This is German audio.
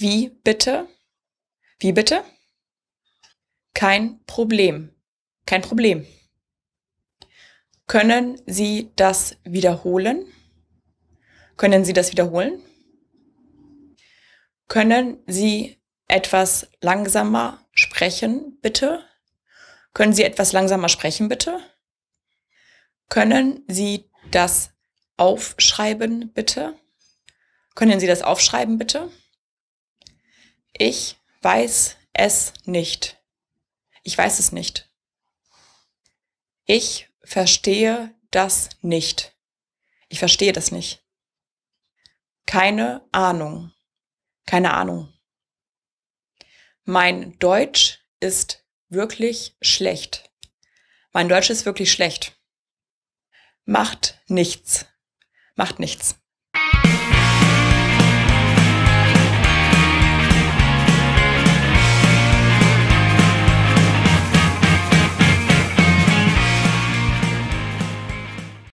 Wie bitte? Wie bitte? Kein Problem. Kein Problem. Können Sie das wiederholen? Können Sie das wiederholen? Können Sie etwas langsamer sprechen, bitte? Können Sie etwas langsamer sprechen, bitte? Können Sie das aufschreiben, bitte? Können Sie das aufschreiben, bitte? Ich weiß es nicht. Ich weiß es nicht. Ich verstehe das nicht. Ich verstehe das nicht. Keine Ahnung. Keine Ahnung. Mein Deutsch ist wirklich schlecht. Mein Deutsch ist wirklich schlecht. Macht nichts. Macht nichts.